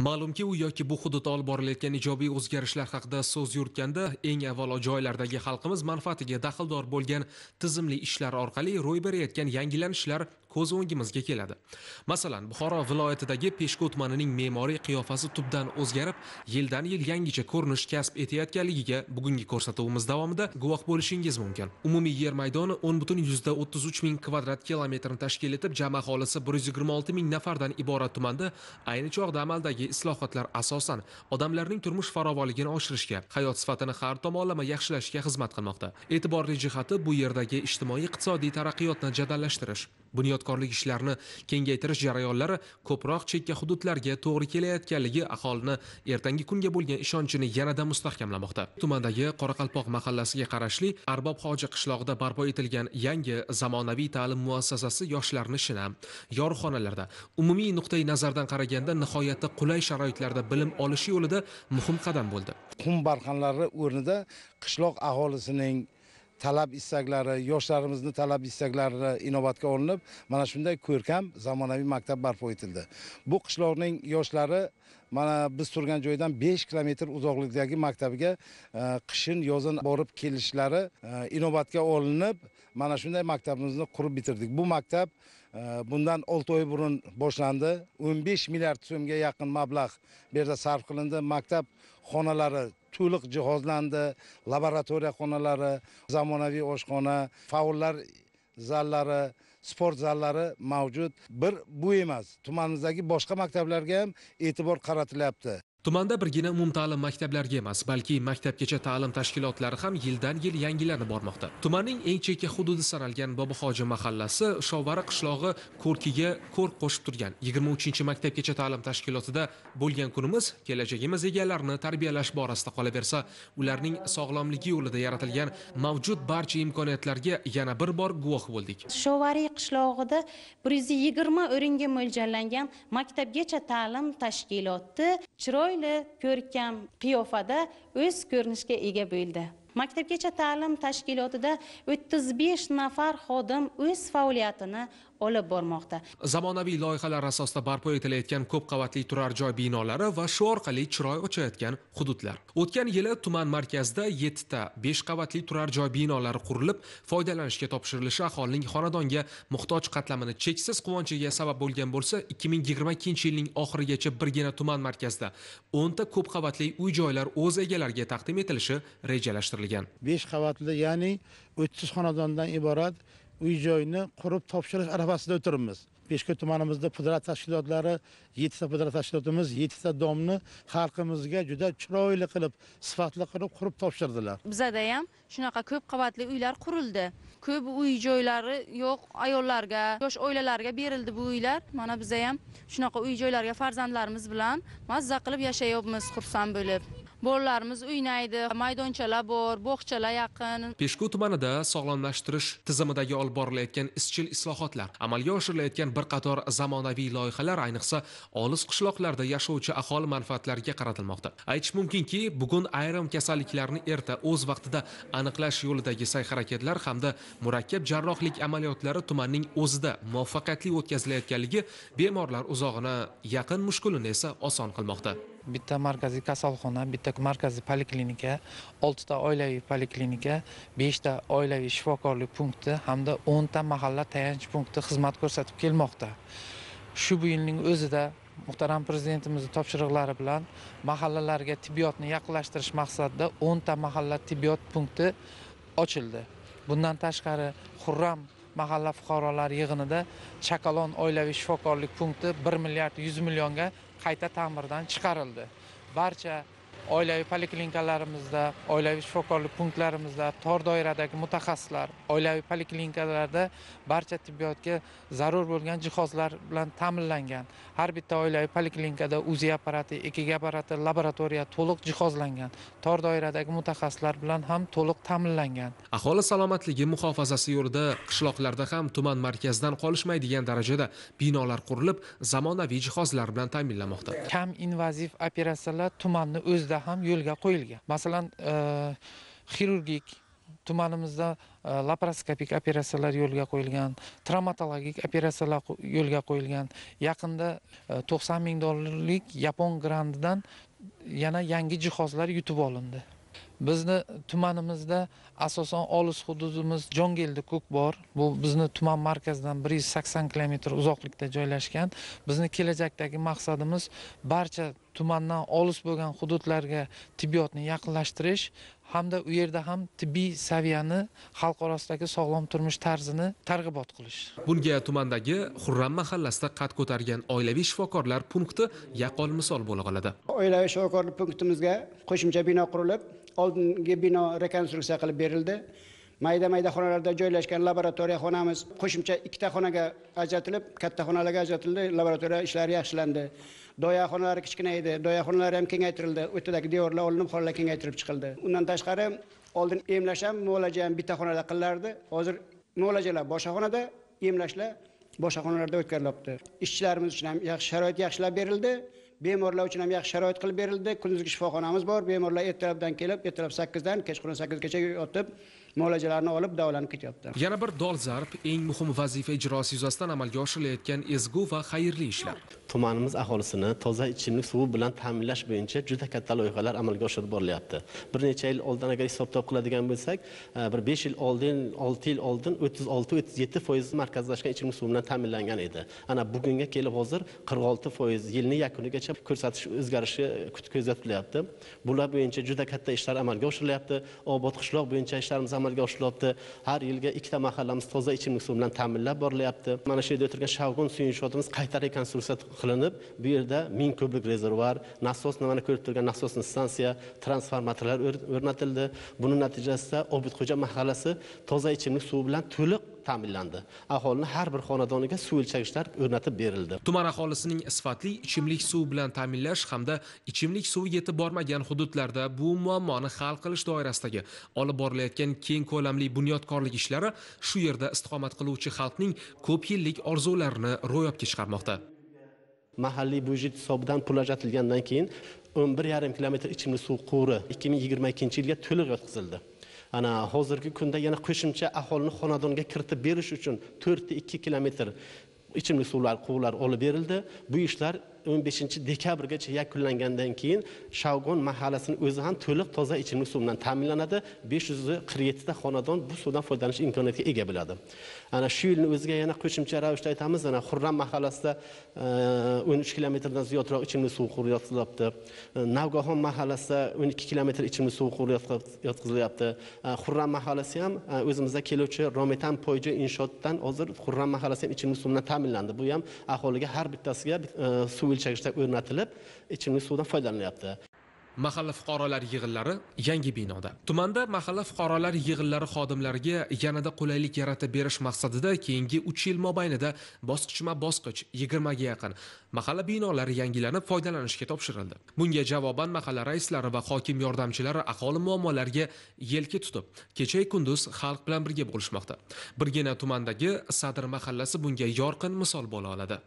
ma'lumki u yoki bu hududda olib borilayotgan ijobiy o'zgarishlar haqida so'z yuritganda eng avvalo joylardagi xalqimiz manfaatiga daxldor bo'lgan tizimli ishlar orqali ro'y berayotgan yangilanishlar ko'z o'ngimizga keladi masalan buxoro viloyatidagi peshko tumanining me'moriy qiyofasi tubdan o'zgarib yildan yil yangicha ko'rinish kasb etayotganligiga bugungi ko'rsatuvimiz davomida guvoh bo'lishingiz mumkin umumiy yer maydoni o'n butun yuzda o'ttiz uch ming kvadrat kilometrni tashkil etib jami aholisi bir yuz yigirma olti ming nafardan iborat tumanda ayni chog'da amaldagi islohotlar asosan odamlarning turmush farovonligini oshirishga hayot sifatini har tomonlama yaxshilashga xizmat qilmoqda e'tiborli jihati bu yerdagi ijtimoiy iqtisodiy taraqqiyotni jadallashtirish bunyod bunyodkorlik ishlarini kengaytirish jarayonlari ko'proq chekka hududlarga to'g'ri kelayotganligi aholini ertangi kunga bo'lgan ishonchini yanada mustahkamlamoqda tumandagi qoraqalpoq mahallasiga qarashli arbob hoji qishlog'ida barpo etilgan yangi zamonaviy ta'lim muassasasi yoshlarni shinam yorixonalarda umumiy nuqtai nazardan qaraganda nihoyatda qulay sharoitlarda bilim olish yo'lida muhim qadam bo'ldi qum barxanlari o'rnida qishloq aholisining talab istaklari yoshlarimizni talab istaklari inobatga olinib mana shunday ko'rkam zamonaviy maktab barpo etildi bu qishloqning yoshlari mana biz turgan joydan besh kilometr uzoqlikdagi maktabga e, qishin yozin borib kelishlari e, inobatga olinib mana shunday maktabimizni qurib bitirdik bu maktab bundan olti oy burun boshlandi o'n besh milliard so'mga yaqin mablag' bu yerda sarf qilindi maktab xonalari to'liq jihozlandi laboratoriya xonalari zamonaviy oshxona faullar zallari sport zallari mavjud bir bu emas tumanimizdagi boshqa maktablarga ham e'tibor qaratilyapti Tumanda birgina umumta'lim maktablarga emas, balki maktabgacha ta'lim tashkilotlari ham yildan-yil yangilanib bormoqda. Tumanning eng chekka hududi sanalgan Bobohoji mahallasi Shovvara qishlog'i ko'rkiga ko'r qo'shib turgan 23-maktabgacha ta'lim tashkilotida bo'lgan kunimiz kelajagimiz egalarini tarbiyalash borasida qolaversa, ularning sog'lomligi yo'lida yaratilgan mavjud barcha imkoniyatlarga yana bir bor guvoh bo'ldik. Shovvari qishlog'ida 120 o'ringa mo'ljallangan maktabgacha ta'lim tashkiloti chiroy chiroyli ko'rkam qiyofada o'z ko'rinishga ega bo'ldi maktabgacha ta'lim tashkilotida o'ttiz besh nafar xodim o'z faoliyatini olib bormoqda zamonaviy loyihalar asosida barpo etilayotgan ko'p qavatli turar joy binolari va shu orqali chiroy ochayotgan hududlar o'tgan yili tuman markazida yettita besh qavatli turar joy binolari qurilib foydalanishga topshirilishi aholining xonadonga muhtoj qatlamini cheksiz quvonchiga sabab bo'lgan bo'lsa ikki ming yigirma ikkinchi yilning oxirigacha birgina tuman markazida o'nta ko'p qavatli uy joylar o'z egalariga taqdim etilishi rejalashtirilgan besh qavatli ya'ni o'ttiz xonadondan iborat uy joyni qurib topshirish arafasida o'tiribmiz peshko tumanimizda pudrat tashkilotlari yettita pudrat tashkilotimiz yettita domni xalqimizga juda chiroyli qilib sifatli qilib qurib topshirdilar bizada ham shunaqa ko'p qavatli uylar qurildi ko'p uy joylari yo'q ayollarga yosh oilalarga berildi bu uylar mana biza ham shunaqa uy joylarga farzandlarimiz bilan mazza qilib yashayapmiz xursand bo'lib bolalarimiz o'ynaydi maydonchalar bor bog'chalar yaqin peshku tumanida sog'lomlashtirish tizimidagi olib borilayotgan izchil islohotlar amalga oshirilayotgan bir qator zamonaviy loyihalar ayniqsa olis qishloqlarda yashovchi aholi manfaatlariga qaratilmoqda aytish mumkinki bugun ayrim kasalliklarni erta o'z vaqtida aniqlash yo'lidagi sa'y harakatlar hamda murakkab jarrohlik amaliyotlari tumanning o'zida muvaffaqiyatli o'tkazilayotganligi bemorlar uzog'ini yaqin mushkulini esa oson qilmoqda bitta markaziy kasalxona bitta markaziy poliklinika oltita oilaviy poliklinika beshta oilaviy shifokorlik punkti hamda o'nta mahalla tayanch punkti xizmat ko'rsatib kelmoqda shu bu yilning o'zida muhtaram prezidentimizni topshiriqlari bilan mahallalarga tibbiyotni yaqinlashtirish maqsadida o'nta mahalla tibbiyot punkti ochildi bundan tashqari xurram mahalla fuqarolari yig'inida chaqalon oilaviy shifokorlik punkti bir milliard yuz millionga qayta ta'mirdan chiqarildi barcha oilaviy poliklinikalarimizda oilaviy shifokorlik punktlarimizda tor doiradagi mutaxassislar oilaviy poliklinikalarda barcha tibbiyotga zarur bo'lgan jihozlar bilan ta'minlangan har bitta oilaviy poliklinikada uzi apparati ekg apparati laboratoriya to'liq jihozlangan tor doiradagi mutaxassislar bilan ham to'liq ta'minlangan aholi salomatligi muhofazasi yo'lida qishloqlarda ham tuman markazidan qolishmaydigan darajada binolar qurilib zamonaviy jihozlar bilan ta'minlanmoqda kam invaziv operatsiyalar tumanni o'zida bizda ham yo'lga qo'yilgan masalan e, xirurgik tumanimizda e, laparoskopik operatsiyalar yo'lga qo'yilgan travmatologik operatsiyalar yo'lga qo'yilgan yaqinda e, to'qson ming dollarlik yapon grantidan yana yangi jihozlar yutib olindi bizni tumanimizda asosan olis hududimiz jongeldi ko'k bor bu bizni tuman markazidan 180 km uzoqlikda joylashgan bizni kelajakdagi maqsadimiz barcha tumandan olis bo'lgan hududlarga tibbiyotni yaqinlashtirish hamda u yerda ham tibbiy saviyani xalq orasidagi sog'lom turmush tarzini targ'ibot qilish bunga tumandagi xurram mahallasida qad ko'targan oilaviy shifokorlar punkti yaqqol misol bo'la oladi oilaviy shifokorlik punktimizga qo'shimcha bino qurilib oldingi bino rekonstruksiya qilib berildi mayda mayda xonalarda joylashgan laboratoriya xonamiz qo'shimcha ikkita xonaga ajratilib katta xonalarga ajratildi laboratoriya ishlari yaxshilandi doya xonalari kichkina edi doya xonalari ham kengaytirildi o'rtadagi devorlar olinib xonalar kengaytirib chiqildi undan tashqari oldin emlash ham muolaja ham bitta xonada qilinardi hozir muolajalar boshqa xonada emlashlar boshqa xonalarda o'tkazilyapti ishchilarimiz uchun ham yaxshi sharoit yaxshilab berildi bemorlar uchun ham yaxshi sharoit qilib berildi kunduzgi shifoxonamiz bor bemorlar ertalabdan kelib ertalab sakkizdan kechqurun sakkizgacha yotib muolajalarni olib davolanib ketyapti yana bir dolzarb eng muhim vazifa ijrosi yuzasidan amalga oshirilayotgan ezgu va xayrli ishlar tumanimiz aholisini toza ichimlik suvi bilan ta'minlash bo'yicha juda katta loyihalar amalga oshirib borilyapti bir necha yil oldin agar hisob kitob qiladigan bo'lsak e, bir besh yil oldin olti yil oldin o'ttiz olti o'ttiz yetti foiz markazlashgan ichimlik suvi bilan ta'minlangan edi ana bugunga kelib hozir qirq olti foiz yilni yakunigacha ko'rsatish o'zgarishi tutilyapti bular bo'yicha juda katta ishlar amalga oshirilyapti obod qishloq bo'yicha ishlarimiz amalga oshirilyapti har yilga ikkita mahallamiz toza ichimlik suvi bilan ta'minlab borilyapti mana shu yerda o'tirgan shavg'un suv inshootimiz qayta rekonstruksiya qilinib bu yerda ming kublik rezervuar nasos mana ko'rib turgan nasosni stansiya transformatorlar o'rnatildi buni natijasida obidxo'ja mahallasi toza ichimlik suvi bilan to'liq ta'minlandi aholini har bir xonadoniga suv o'lchagichlar o'rnatib berildi tuman aholisining sifatli ichimlik suvi bilan ta'minlash hamda ichimlik suvi yetib bormagan hududlarda bu muammoni hal qilish doirasidagi olib borilayotgan keng ko'lamli bunyodkorlik ishlari shu yerda istiqomat qiluvchi xalqning ko'p yillik orzularini ro'yobga chiqarmoqda mahalliy byudjet hisobidan pul ajratilgandan keyin o'n bir yarim kilometr ichimlik suv quvuri ikki ming yigirma ikkinchi yilga to'liq yotqizildi ana hozirgi kunda yana qo'shimcha aholini xonadonga kiritib berish uchun to'rtta ikki kilometr ichimlik suvlar quvurlari olib berildi bu ishlar o'n beshinchi dekabrgacha yakunlangandan keyin shavgon mahallasini o'zi ham to'liq toza ichimlik suv bilan ta'minlanadi besh yuz qirq yettita xonadon bu suvdan foydalanish imkoniyatiga ega bo'ladi ana shu yilni o'ziga yana qo'shimcha ravishda aytamiz ana xurram mahallasida e, o'n uch kilometrdan ziyodroq ichimlik suvi quvuri yotqizilyapti e, navgohon mahallasida o'n ikki kilometr ichimlik suvi quvuri yotqizilyapti e, xurram mahallasi ham o'zimizda keluvchi rometan poyji inshootdan hozir xurram mahallasi ham ichimlik suv bilan ta'minlandi bu ham aholiga har bittasiga suv o'lchagichlar o'rnatilib ichimlik suvidan foydalanyapti mahalla fuqarolar yig'inlari yangi binoda tumanda mahalla fuqarolar yig'inlari xodimlariga yanada qulaylik yaratib berish maqsadida keyingi 3 yil mobaynida bosqichma bosqich 20 ga yaqin mahalla binolari yangilanib foydalanishga topshirildi bunga javoban mahalla raislari va hokim yordamchilari aholi muammolariga yelka tutib kecha kunduz xalq bilan birga bo'lishmoqda birgina tumandagi sadr mahallasi bunga yorqin misol bo'la oladi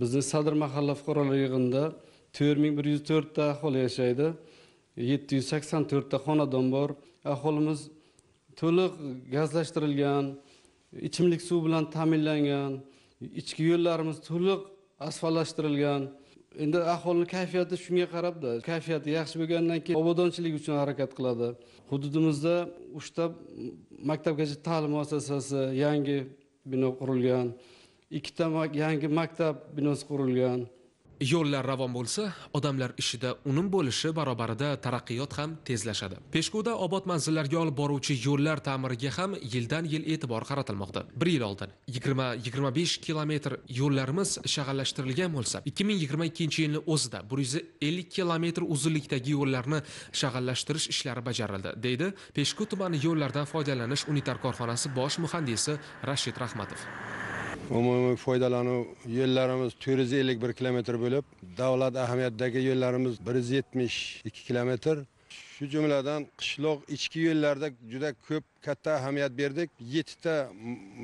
bizni sadr mahalla fuqarolar yig'inida to'rt ming bir yuz to'rtta aholi yashaydi yetti yuz sakson to'rtta xonadon bor aholimiz to'liq gazlashtirilgan ichimlik suv bilan ta'minlangan ichki yo'llarimiz to'liq asfaltlashtirilgan endi aholini kayfiyati shunga qarabda kayfiyati yaxshi bo'lgandan keyin obodonchilik uchun harakat qiladi hududimizda uchta maktabgacha ta'lim muassasasi yangi bino qurilgan ikkita yangi maktab binosi qurilgan yo'llar ravon bo'lsa odamlar ishida unum bo'lishi barobarida taraqqiyot ham tezlashadi peshkuda obod manzillarga olib boruvchi yo'llar ta'miriga ham yildan yil e'tibor qaratilmoqda bir yil oldin yigirma yigirma besh kilometr yo'llarimiz shag'allashtirilgan bo'lsa ikki ming yigirma ikkinchi yilni o'zida bir yuz ellik kilometr uzunlikdagi yo'llarni shag'allashtirish ishlari bajarildi deydi peshku tumani yo'llardan foydalanish unitar korxonasi bosh muhandisi rashid rahmatov umumiy foydalanuv yo'llarimiz to'rt yuz ellik bir kilometr bo'lib davlat ahamiyatidagi yo'llarimiz bir yuz yetmish ikki kilometr shu jumladan qishloq ichki yo'llarda juda ko'p katta ahamiyat berdik yettita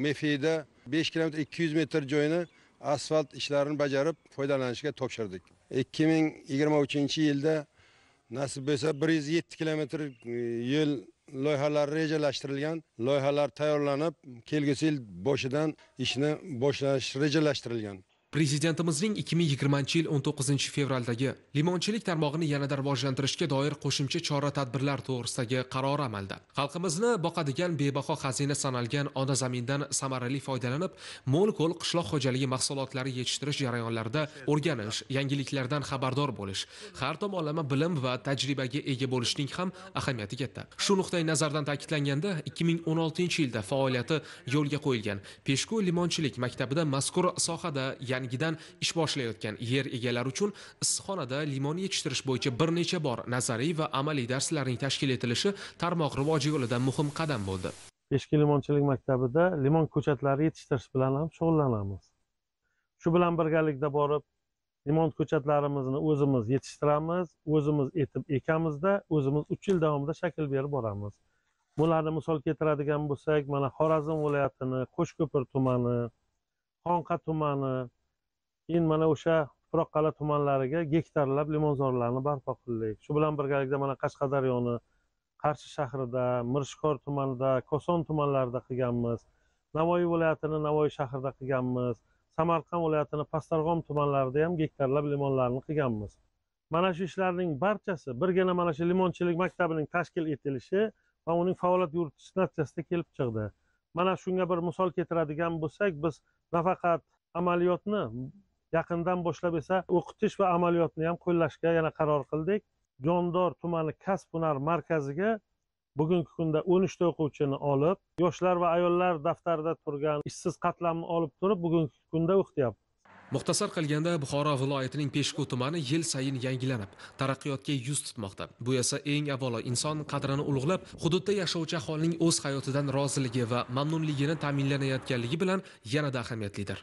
mefida besh kilometr ikki yuz metr joyni asfalt ishlarini bajarib foydalanishga topshirdik ikki ming yigirma uchinchi yilda nasib bo'lsa bir yuz yetti kilometr e, yo'l loyihalari rejalashtirilgan loyihalar tayyorlanib kelgusi yil boshidan ishni boshlash rejalashtirilgan Prezidentimizning 2020-yil 19 fevraldagi limonchilik tarmog'ini yanada rivojlantirishga doir qo'shimcha chora-tadbirlar to'g'risidagi qaror amalda. Xalqimizni boqadigan bebaho xazina sanalgan ona zamindan samarali foydalanib, mo'l-ko'l qishloq xo'jaligi mahsulotlari yetishtirish jarayonlarida o'rganish, yangiliklardan xabardor bo'lish, har tomonlama bilim va tajribaga ega bo'lishning ham ahamiyati katta. Shu nuqtai nazardan ta'kidlanganda 2016-yilda faoliyati yo'lga qo'yilgan Peshku limonchilik maktabida mazkur sohada yangidan ish boshlayotgan yer egalari uchun issiqxonada limon yetishtirish bo'yicha bir necha bor nazariy va amaliy darslarning tashkil etilishi tarmoq rivoji yo'lida muhim qadam bo'ldi eshki limonchilik maktabida limon ko'chatlari yetishtirish bilan ham shug'ullanamiz shu bilan birgalikda borib limon ko'chatlarimizni o'zimiz yetishtiramiz o'zimiz etib ekamizda o'zimiz uch yil davomida shakl berib boramiz bularni misol keltiradigan bo'lsak mana xorazm viloyatini qo'shko'pir tumani xonqa tumani keyin mana o'sha tuproqqal'a tumanlariga gektarlab limonzorlarni barpo qildik shu bilan birgalikda mana qashqadaryoni qarshi shahrida mirishkor tumanida koson tumanlarida qilganmiz navoiy viloyatini navoiy shahrida qilganmiz samarqand viloyatini pastdarg'om tumanlarida ham gektarlab limonlarni qilganmiz mana shu ishlarning barchasi birgina mana shu limonchilik maktabining tashkil etilishi va uning faoliyat yuritishi natijasida kelib chiqdi mana shunga bir misol keltiradigan bo'lsak biz nafaqat amaliyotni yaqindan boshlab esa o'qitish va amaliyotni ham qo'llashga yana qaror qildik jondor tumani kasb hunar markaziga bugungi kunda o'n uchta o'quvchini olib yoshlar va ayollar daftarida turgan ishsiz qatlamni olib turib bugungi kunda o'qityapmiz muxtasar qilganda buxoro viloyatining peshku tumani yil sayin yangilanib taraqqiyotga yuz tutmoqda bu esa eng avvalo inson qadrini ulug'lab hududda yashovchi aholining o'z hayotidan roziligi va mamnunligini ta'minlanayotganligi bilan yanada ahamiyatlidir